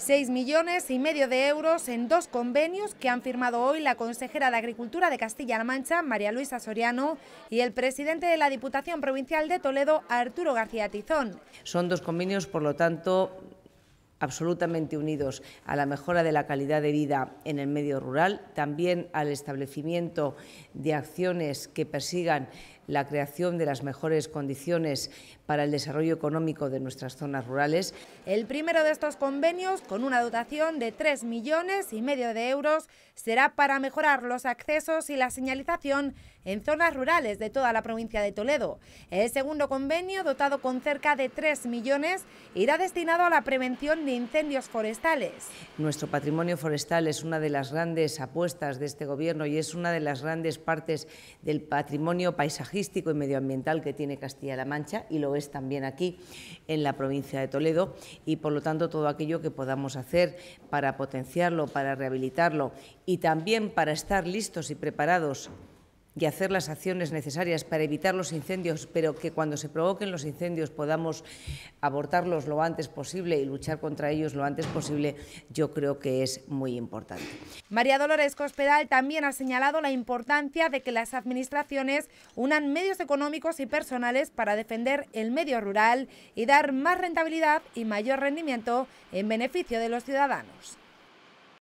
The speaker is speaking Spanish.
Seis millones y medio de euros en dos convenios que han firmado hoy la consejera de Agricultura de Castilla-La Mancha, María Luisa Soriano, y el presidente de la Diputación Provincial de Toledo, Arturo García Tizón. Son dos convenios, por lo tanto, absolutamente unidos a la mejora de la calidad de vida en el medio rural, también al establecimiento de acciones que persigan la creación de las mejores condiciones para el desarrollo económico de nuestras zonas rurales. El primero de estos convenios, con una dotación de 3 millones y medio de euros, será para mejorar los accesos y la señalización en zonas rurales de toda la provincia de Toledo. El segundo convenio, dotado con cerca de 3 millones, irá destinado a la prevención de incendios forestales. Nuestro patrimonio forestal es una de las grandes apuestas de este Gobierno y es una de las grandes partes del patrimonio paisajístico y medioambiental que tiene Castilla-La Mancha y lo es también aquí en la provincia de Toledo y por lo tanto todo aquello que podamos hacer para potenciarlo, para rehabilitarlo y también para estar listos y preparados y hacer las acciones necesarias para evitar los incendios, pero que cuando se provoquen los incendios podamos abortarlos lo antes posible y luchar contra ellos lo antes posible, yo creo que es muy importante. María Dolores Cospedal también ha señalado la importancia de que las administraciones unan medios económicos y personales para defender el medio rural y dar más rentabilidad y mayor rendimiento en beneficio de los ciudadanos.